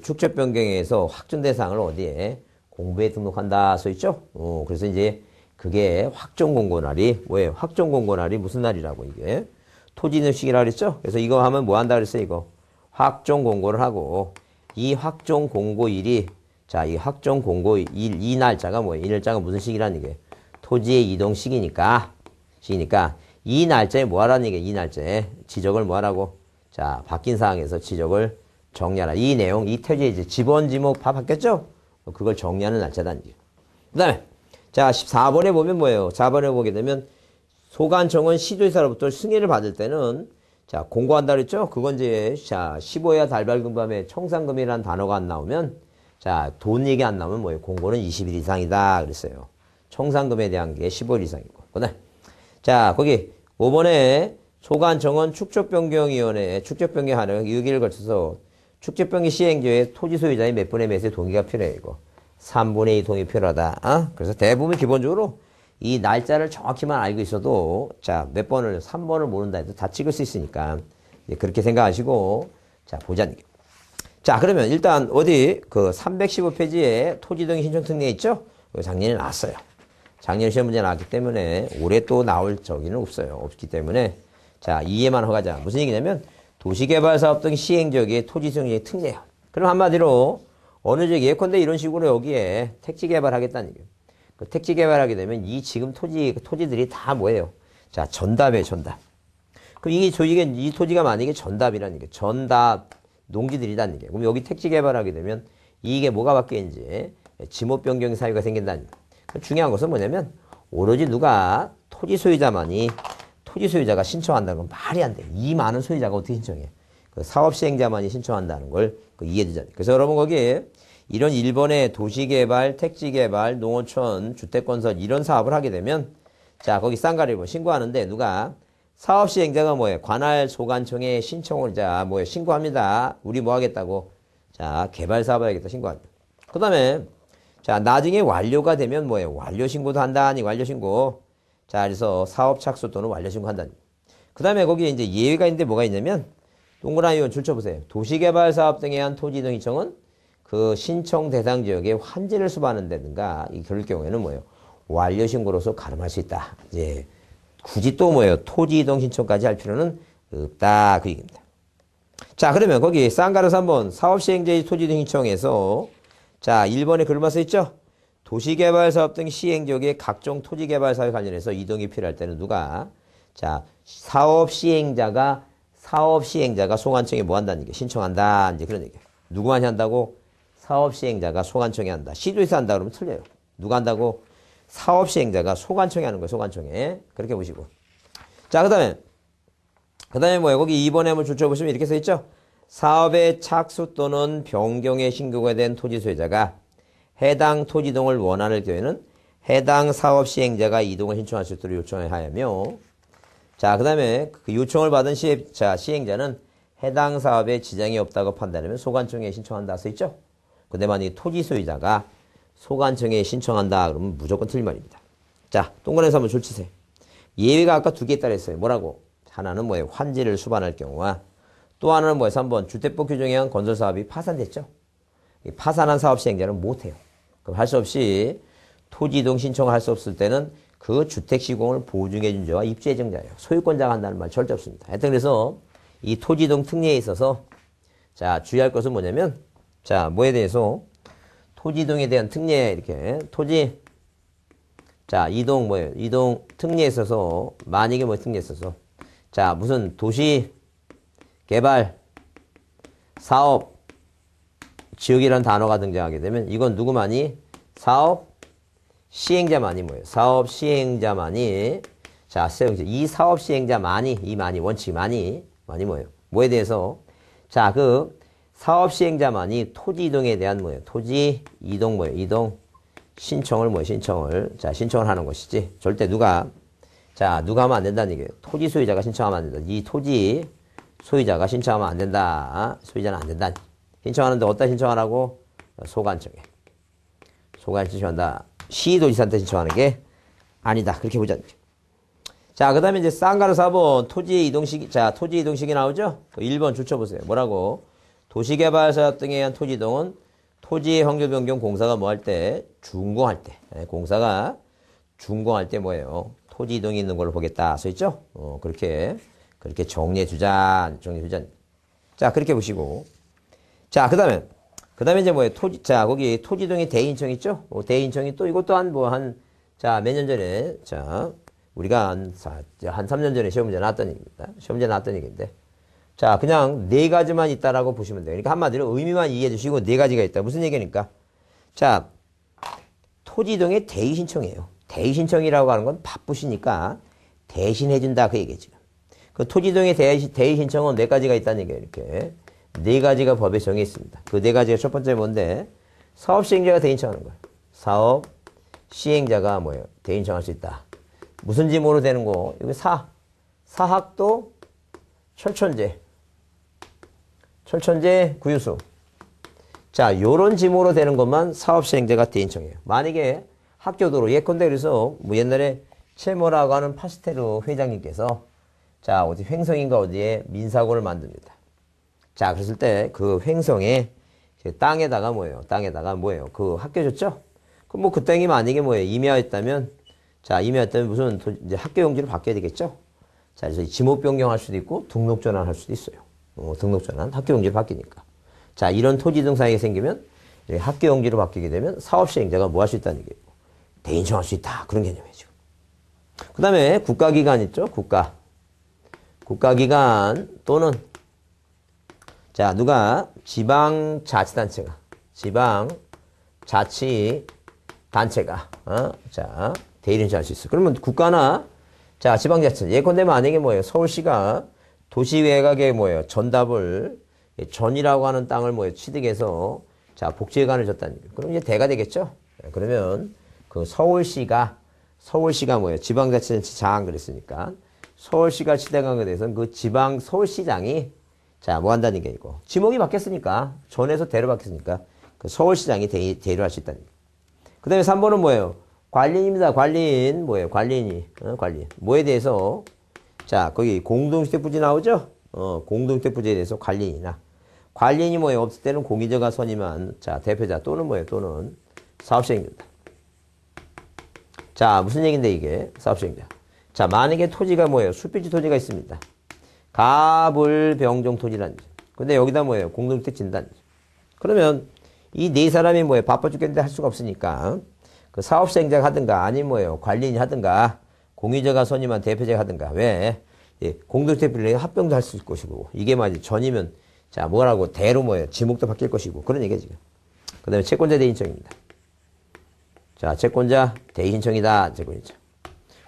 Speaker 1: 축적변경에서 확정 대상을 어디에? 공부에 등록한다. 써있죠? 어, 그래서 이제 그게 확정공고날이 왜 확정공고날이 무슨 날이라고 이게 토지이식이라고 그랬죠? 그래서 이거 하면 뭐 한다 그랬어요 이거 확정공고를 하고 이 확정공고일이 자 이 확정공고일 이 날짜가 뭐예요? 이 날짜가 무슨 시기라는 게 토지의 이동 시기니까 시기니까 이 날짜에 뭐 하라는 게이 날짜에 지적을 뭐 하라고 자 바뀐 상황에서 지적을 정리하라 이 내용 이태지에 이제 집원 지목 다 바뀌었죠? 그걸 정리하는 날짜라는 얘그 다음에 자, 14번에 보면 뭐예요? 4번에 보게 되면 소관 정원 시조의사로부터 승인을 받을 때는 자, 공고한다 그랬죠? 그건 이제 자, 15야 달발금 밤에 청산금이라는 단어가 안 나오면 자, 돈 얘기 안 나오면 뭐예요? 공고는 20일 이상이다 그랬어요. 청산금에 대한 게 15일 이상이고. 그날 자, 거기 5번에 소관 정원 축적변경위원회 축적변경하는 6일을 걸쳐서 축적변경 시행조에 토지 소유자의 몇 분의 몇의 동의가 필요해 이거. 3분의 2동의 필요하다. 어? 그래서 대부분 기본적으로 이 날짜를 정확히만 알고 있어도 자몇 번을 3번을 모른다 해도 다 찍을 수 있으니까 그렇게 생각하시고 자 보자는 자 그러면 일단 어디 그 315페이지에 토지 등 신청 특례 있죠? 그 작년에 나왔어요. 작년 시험 문제 나왔기 때문에 올해 또 나올 적이는 없어요. 없기 때문에 자 이해만 허가자 무슨 얘기냐면 도시개발 사업 등 시행적의 토지 등의 특례요. 그럼 한마디로 어느 지역 예컨대 이런 식으로 여기에 택지 개발하겠다는 얘기예요. 그 택지 개발하게 되면 이 지금 토지 그 토지들이 다 뭐예요? 자 전담에 전담. 그럼 이게 저 이게 이 토지가 만약에 전담이라는 게 전담 농지들이다는 얘기예요. 그럼 여기 택지 개발하게 되면 이게 뭐가 바뀌는지 지목 변경 사유가 생긴다는 얘기예요. 중요한 것은 뭐냐면 오로지 누가 토지 소유자만이 토지 소유자가 신청한다는 건 말이 안 돼. 이 많은 소유자가 어떻게 신청해? 그 사업 시행자만이 신청한다는 걸그 이해되잖아요. 그래서 여러분 거기에 이런 일본의 도시개발, 택지개발, 농어촌, 주택건설 이런 사업을 하게 되면 자 거기 쌍가리로 뭐 신고하는데 누가 사업시행자가 뭐예요? 관할 소관청에 신청을 자 뭐예요? 신고합니다. 우리 뭐 하겠다고 자 개발사업 하겠다 신고합니다. 그 다음에 자 나중에 완료가 되면 뭐예요? 완료 신고도 한다니 완료 신고 자 그래서 사업 착수 또는 완료 신고한다니 그 다음에 거기에 이제 예외가 있는데 뭐가 있냐면 동그라미 원 줄쳐보세요. 도시개발사업 등에 한 토지 등이청은 그 신청 대상 지역에 환지를 수반한다든가 그럴 경우에는 뭐예요? 완료 신고로서 가름할 수 있다. 이제 굳이 또 뭐예요? 토지 이동 신청까지 할 필요는 없다. 그 얘기입니다. 자, 그러면 거기 쌍가로서 한번 사업시행제의 토지 이동 신청에서 자, 1번에 글마 써 있죠? 도시개발 사업 등 시행 지역의 각종 토지 개발 사업 관련해서 이동이 필요할 때는 누가 자, 사업 시행자가 사업 시행자가 송환청에뭐 한다는 얘기 신청한다. 이제 그런 얘기예요. 누구한테 한다고? 사업시행자가 소관청에 한다. 시도에서 한다 그러면 틀려요. 누가 한다고? 사업시행자가 소관청에 하는 거예요. 소관청에. 그렇게 보시고. 자, 그 다음에 그 다음에 뭐예요? 거기 2번에 한번 줄쳐보시면 이렇게 써있죠? 사업의 착수 또는 변경의 신고가 된 토지 소유자가 해당 토지동을 원하는 경우에는 해당 사업 시행자가 이동을 신청할 수 있도록 요청을 하며 자, 그 다음에 그 요청을 받은 시, 자, 시행자는 해당 사업에 지장이 없다고 판단하면 소관청에 신청한다. 써 있죠? 근데 만약에 토지 소유자가 소관청에 신청한다 그러면 무조건 틀린 말입니다. 자, 동그라미서 한번 줄 치세요. 예외가 아까 두 개 있다 그랬어요. 뭐라고? 하나는 뭐예요? 환지를 수반할 경우와 또 하나는 뭐예요? 3번 주택법 규정에 의한 건설 사업이 파산됐죠. 파산한 사업 시행자는 못해요. 그럼 할 수 없이 토지 이동 신청을 할수 없을 때는 그 주택 시공을 보증해 준 자와 입주해 준 자예요. 소유권자가 한다는 말 절대 없습니다. 하여튼 그래서 이 토지 이동 특례에 있어서 자 주의할 것은 뭐냐면 자, 뭐에 대해서? 토지 이동에 대한 특례, 이렇게. 토지, 자, 이동 뭐예요? 이동 특례에 있어서, 만약에 뭐 특례에 있어서. 자, 무슨 도시, 개발, 사업, 지역이라는 단어가 등장하게 되면, 이건 누구만이? 사업, 시행자만이 뭐예요? 사업 시행자만이, 자, 세용제. 이 사업 시행자만이, 이만이 원칙이 많이, 많이 뭐예요? 뭐에 대해서? 자, 그, 사업 시행자만이 토지 이동에 대한 뭐예요? 토지 이동 뭐예요? 이동 신청을 뭐예요? 신청을 자 신청을 하는 것이지 절대 누가 자 누가 하면 안 된다는 얘기예요. 토지 소유자가 신청하면 안 된다. 이 토지 소유자가 신청하면 안 된다. 소유자는 안 된다. 신청하는데 어디다 신청하라고? 소관청에 소관 신청한다. 시도지사한테 신청하는 게 아니다. 그렇게 보자. 자, 그 다음에 이제 쌍가루 4번 토지 이동식, 자, 토지 이동식이 나오죠? 1번 그 줄쳐보세요. 뭐라고? 도시개발사업 등에 의한 토지 이동은 토지 환경 변경 공사가 뭐 할 때? 준공할 때. 예, 공사가 준공할 때 뭐예요? 토지 이동이 있는 걸로 보겠다. 써있죠? 어, 그렇게, 그렇게 정리해 주자. 정리해 주자. 자, 그렇게 보시고. 자, 그 다음에, 그 다음에 이제 뭐예요? 토지, 자, 거기 토지 이동의 대인청 있죠? 어, 대인청이 또 이것도 한 뭐 한, 자, 몇 년 전에, 자, 우리가 한, 한 3년 전에 시험문제 나왔던 얘기입니다. 시험문제 나왔던 얘기인데. 자, 그냥 네 가지만 있다라고 보시면 돼요. 그러니까 한마디로 의미만 이해해 주시고 네 가지가 있다. 무슨 얘기니까? 입 자, 토지동의 대의 신청이에요. 대의 신청이라고 하는 건 바쁘시니까 대신해 준다 그 얘기죠. 그 토지동의 대의, 대의 신청은 네 가지가 있다는 얘기예요. 이렇게 네 가지가 법에 정해 있습니다. 그 네 가지가 첫 번째 뭔데? 사업 시행자가 대의신 청하는 거예요. 사업 시행자가 뭐예요? 대의신 청할 수 있다. 무슨 지으로 되는 거? 여기 사 사학도 철천제 철천지 구유수. 자, 요런 지으로 되는 것만 사업 시행자가 대인청이에요 만약에 학교도로 예컨대 그래서 뭐 옛날에 채모라고 하는 파스테르 회장님께서 자, 어디 횡성인가 어디에 민사고를 만듭니다. 자, 그랬을 때 그 횡성에 땅에다가 뭐예요? 땅에다가 뭐예요? 그 학교 줬죠? 그럼 뭐 그 땅이 만약에 뭐예요? 임야였다면 자, 임야였다면 무슨 도, 이제 학교 용지를 바뀌어야 되겠죠? 자, 그래서 지목 변경할 수도 있고 등록 전환할 수도 있어요. 어, 등록 전환, 학교용지로 바뀌니까. 자, 이런 토지 증상이 생기면 학교용지로 바뀌게 되면 사업 시행자가 뭐 할 수 있다는 얘기예요. 대인청할 수 있다. 그런 개념이죠. 그 다음에 국가기관 있죠? 국가. 국가기관 또는 자, 누가 지방자치단체가 지방자치단체가 어? 자, 대인청할 수 있어. 그러면 국가나 자, 지방자치 단체 예컨대 뭐 만약에 뭐예요? 서울시가 도시 외곽에 뭐예요? 전답을 전이라고 하는 땅을 뭐예요? 취득해서 자 복지관을 회 줬다는 거예요. 그럼 이제 대가 되겠죠? 예, 그러면 그 서울시가 서울시가 뭐예요? 지방자치단체 장안 그랬으니까 서울시가 취득한 강에 대해서는 그 지방 서울시장이 자뭐 한다는 게 아니고 지목이 바뀌었으니까 전에서 대로 바뀌었으니까 그 서울시장이 대, 대로 할수 있다는 거예요. 그 다음에 3번은 뭐예요? 관리인입니다. 관리인 뭐예요? 관리인이 어? 관리인 뭐에 대해서 자, 거기 공동주택부지 나오죠? 어, 공동주택부지에 대해서 관리인이나 관리인이 뭐예요? 없을 때는 공인자가 선임한 자, 대표자 또는 뭐예요? 또는 사업시행자다. 자, 무슨 얘기인데 이게? 사업시행자. 자, 만약에 토지가 뭐예요? 숲비지 토지가 있습니다. 가불병정 토지라는 근데 여기다 뭐예요? 공동주택 진단. 그러면 이 네 사람이 뭐예요? 바빠 죽겠는데 할 수가 없으니까 그 사업시행자가 하든가 아니면 뭐예요? 관리인이 하든가 공의제가 선임한 대표제가 하든가. 왜? 예, 공동대표를 합병도 할 수 있을 것이고 이게 만약 전이면 자 뭐라고 대로 뭐예요. 지목도 바뀔 것이고 그런 얘기죠. 지금. 그 다음에 채권자 대인청입니다. 자 채권자 대인청이다. 채권자.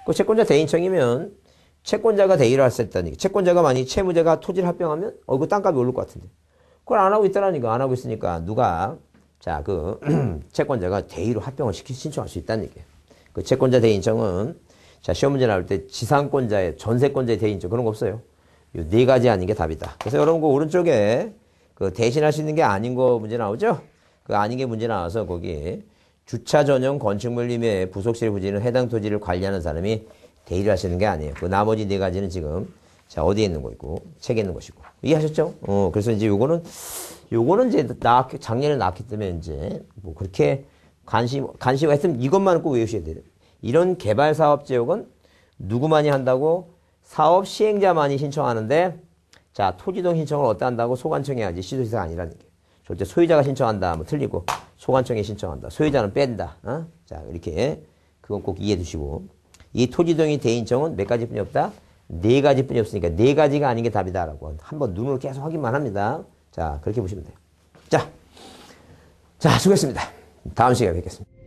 Speaker 1: 그 채권자 대인청이면 채권자가 대의를 할 수 있다는 얘 채권자가 만약 채무자가 토지를 합병하면 어 이거 땅값이 오를 것 같은데. 그걸 안 하고 있다라니까 안 하고 있으니까 누가 자그 [CLEARS THROAT] 채권자가 대의로 합병을 시키 신청할 수 있다는 얘기예요. 그 채권자 대인청은 자, 시험 문제 나올 때 지상권자의, 전세권자의 대인증 그런 거 없어요. 이네 가지 아닌 게 답이다. 그래서 여러분 그 오른쪽에 그 대신할 수 있는 게 아닌 거 문제 나오죠? 그 아닌 게 문제 나와서 거기 주차 전용 건축물림의 부속실 부지는 해당 토지를 관리하는 사람이 대의를 하시는 게 아니에요. 그 나머지 네 가지는 지금 자 어디에 있는 거 있고 책에 있는 것이고 이해하셨죠? 어 그래서 이제 요거는 요거는 이제 나왔 작년에 나왔기 때문에 이제 뭐 그렇게 관심 관심을 했으면 이것만 꼭 외우셔야 돼요. 이런 개발 사업 지역은 누구만이 한다고 사업 시행자만이 신청하는데 자 토지동 신청을 어디 한다고 소관청해야지 시도시가 아니라는 게 절대 소유자가 신청한다 하면 뭐 틀리고 소관청이 신청한다 소유자는 뺀다 어? 자 이렇게 그건 꼭 이해해 주시고이 토지동의 대인청은 몇 가지뿐이 없다 네 가지뿐이 없으니까 네 가지가 아닌 게 답이다라고 한번 눈으로 계속 확인만 합니다 자 그렇게 보시면 돼요 자 자, 수고했습니다. 다음 시간에 뵙겠습니다.